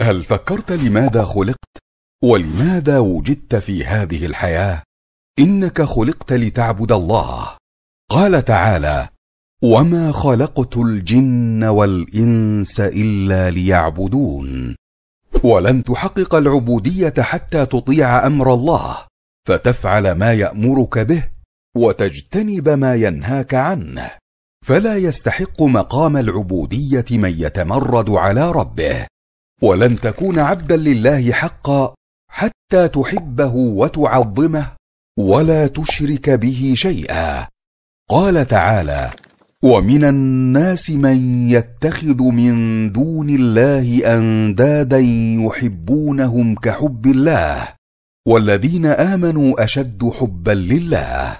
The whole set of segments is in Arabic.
هل فكرت لماذا خلقت ولماذا وجدت في هذه الحياه انك خلقت لتعبد الله قال تعالى وما خلقت الجن والانس الا ليعبدون ولن تحقق العبوديه حتى تطيع امر الله فتفعل ما يامرك به وتجتنب ما ينهاك عنه فلا يستحق مقام العبوديه من يتمرد على ربه ولن تكون عبدا لله حقا حتى تحبه وتعظمه ولا تشرك به شيئا قال تعالى ومن الناس من يتخذ من دون الله اندادا يحبونهم كحب الله والذين امنوا اشد حبا لله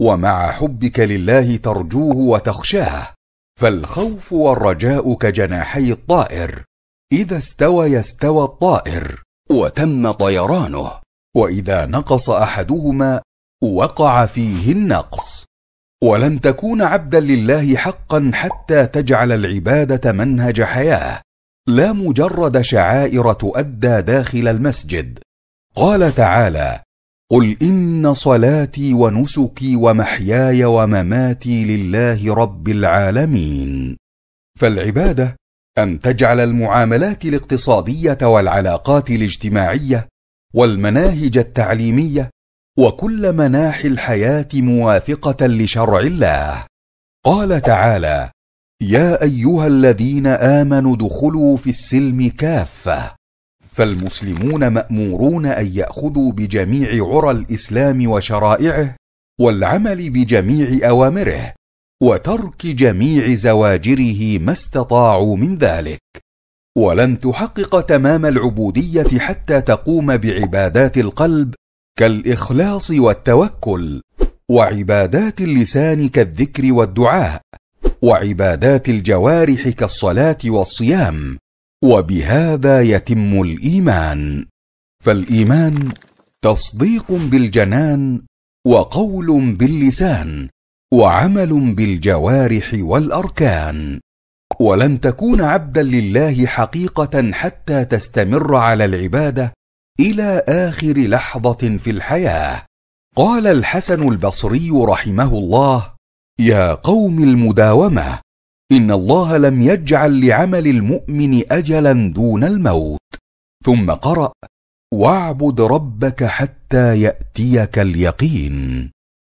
ومع حبك لله ترجوه وتخشاه فالخوف والرجاء كجناحي الطائر اذا استوى يستوى الطائر وتم طيرانه واذا نقص احدهما وقع فيه النقص ولن تكون عبدا لله حقا حتى تجعل العباده منهج حياه لا مجرد شعائر تؤدى داخل المسجد قال تعالى قل ان صلاتي ونسكي ومحياي ومماتي لله رب العالمين فالعباده ان تجعل المعاملات الاقتصاديه والعلاقات الاجتماعيه والمناهج التعليميه وكل مناحي الحياه موافقه لشرع الله قال تعالى يا ايها الذين امنوا ادخلوا في السلم كافه فالمسلمون مامورون ان ياخذوا بجميع عرى الاسلام وشرائعه والعمل بجميع اوامره وترك جميع زواجره ما استطاعوا من ذلك ولن تحقق تمام العبوديه حتى تقوم بعبادات القلب كالاخلاص والتوكل وعبادات اللسان كالذكر والدعاء وعبادات الجوارح كالصلاه والصيام وبهذا يتم الايمان فالايمان تصديق بالجنان وقول باللسان وعمل بالجوارح والاركان ولن تكون عبدا لله حقيقه حتى تستمر على العباده الى اخر لحظه في الحياه قال الحسن البصري رحمه الله يا قوم المداومه ان الله لم يجعل لعمل المؤمن اجلا دون الموت ثم قرا واعبد ربك حتى ياتيك اليقين